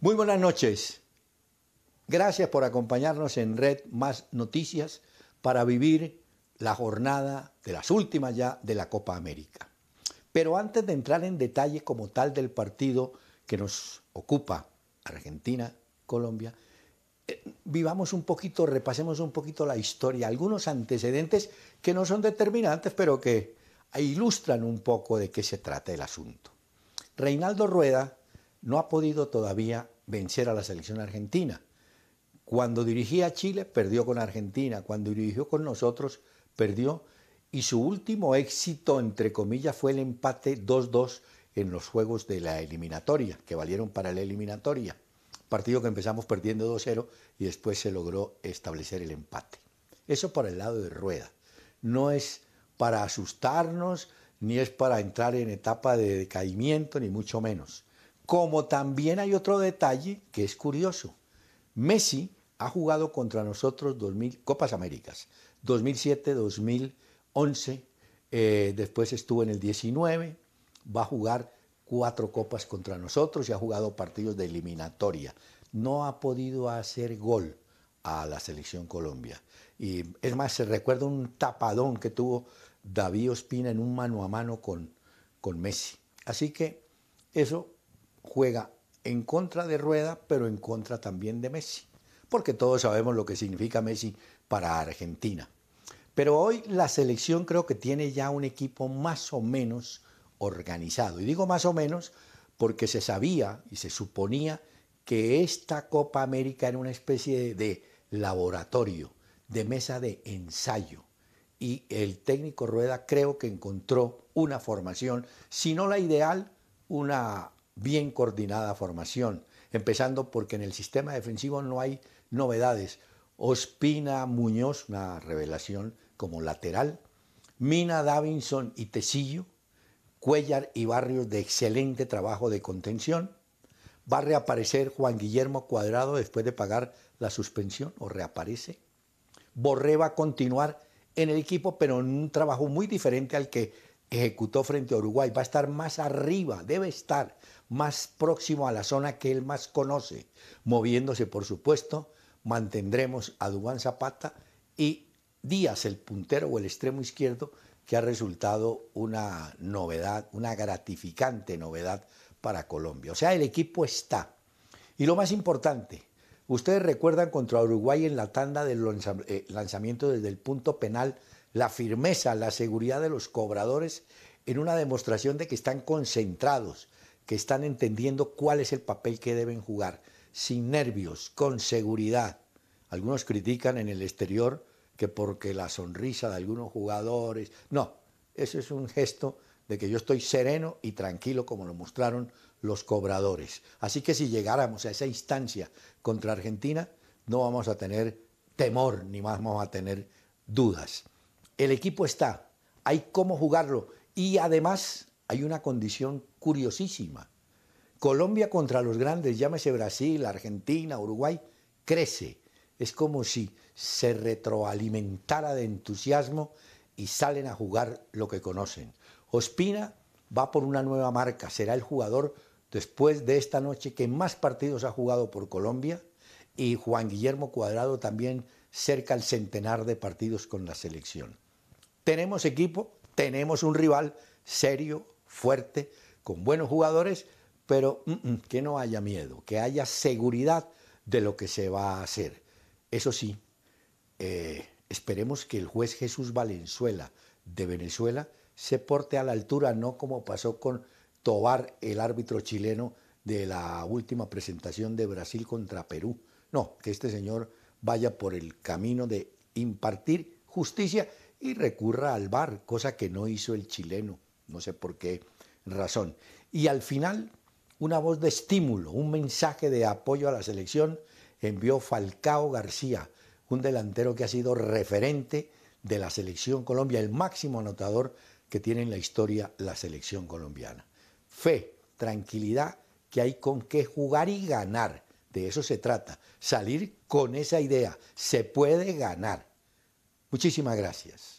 Muy buenas noches. Gracias por acompañarnos en Red Más Noticias para vivir la jornada de las últimas ya de la Copa América. Pero antes de entrar en detalle como tal del partido que nos ocupa, Argentina, Colombia, eh, vivamos un poquito, repasemos un poquito la historia, algunos antecedentes que no son determinantes, pero que ilustran un poco de qué se trata el asunto. Reinaldo Rueda, no ha podido todavía vencer a la selección argentina. Cuando dirigía a Chile, perdió con Argentina. Cuando dirigió con nosotros, perdió. Y su último éxito, entre comillas, fue el empate 2-2 en los juegos de la eliminatoria, que valieron para la eliminatoria. Partido que empezamos perdiendo 2-0 y después se logró establecer el empate. Eso por el lado de Rueda. No es para asustarnos, ni es para entrar en etapa de decaimiento, ni mucho menos. Como también hay otro detalle que es curioso. Messi ha jugado contra nosotros 2000, Copas Américas, 2007, 2011, eh, después estuvo en el 19, va a jugar cuatro copas contra nosotros y ha jugado partidos de eliminatoria. No ha podido hacer gol a la selección Colombia. Y es más, se recuerda un tapadón que tuvo David Ospina en un mano a mano con, con Messi. Así que eso juega en contra de Rueda, pero en contra también de Messi, porque todos sabemos lo que significa Messi para Argentina. Pero hoy la selección creo que tiene ya un equipo más o menos organizado. Y digo más o menos porque se sabía y se suponía que esta Copa América era una especie de laboratorio, de mesa de ensayo. Y el técnico Rueda creo que encontró una formación, si no la ideal, una bien coordinada formación, empezando porque en el sistema defensivo no hay novedades. Ospina Muñoz, una revelación como lateral, Mina Davinson y Tecillo, Cuellar y Barrios de excelente trabajo de contención. Va a reaparecer Juan Guillermo Cuadrado después de pagar la suspensión o reaparece. Borré va a continuar en el equipo, pero en un trabajo muy diferente al que ejecutó frente a Uruguay. Va a estar más arriba, debe estar más próximo a la zona que él más conoce, moviéndose, por supuesto, mantendremos a Dubán Zapata y Díaz, el puntero o el extremo izquierdo, que ha resultado una novedad, una gratificante novedad para Colombia. O sea, el equipo está. Y lo más importante, ustedes recuerdan contra Uruguay en la tanda del eh, lanzamiento desde el punto penal, la firmeza, la seguridad de los cobradores en una demostración de que están concentrados, que están entendiendo cuál es el papel que deben jugar, sin nervios, con seguridad. Algunos critican en el exterior que porque la sonrisa de algunos jugadores, no, eso es un gesto de que yo estoy sereno y tranquilo como lo mostraron los cobradores. Así que si llegáramos a esa instancia contra Argentina, no vamos a tener temor ni más vamos a tener dudas. El equipo está, hay cómo jugarlo y además hay una condición curiosísima. Colombia contra los grandes, llámese Brasil, Argentina, Uruguay, crece. Es como si se retroalimentara de entusiasmo y salen a jugar lo que conocen. Ospina va por una nueva marca, será el jugador después de esta noche que más partidos ha jugado por Colombia y Juan Guillermo Cuadrado también cerca el centenar de partidos con la selección. Tenemos equipo, tenemos un rival serio, fuerte, con buenos jugadores, pero mm, mm, que no haya miedo, que haya seguridad de lo que se va a hacer. Eso sí, eh, esperemos que el juez Jesús Valenzuela de Venezuela se porte a la altura, no como pasó con Tobar, el árbitro chileno de la última presentación de Brasil contra Perú. No, que este señor vaya por el camino de impartir justicia y recurra al VAR, cosa que no hizo el chileno no sé por qué razón. Y al final, una voz de estímulo, un mensaje de apoyo a la selección envió Falcao García, un delantero que ha sido referente de la selección Colombia, el máximo anotador que tiene en la historia la selección colombiana. Fe, tranquilidad, que hay con qué jugar y ganar. De eso se trata, salir con esa idea. Se puede ganar. Muchísimas gracias.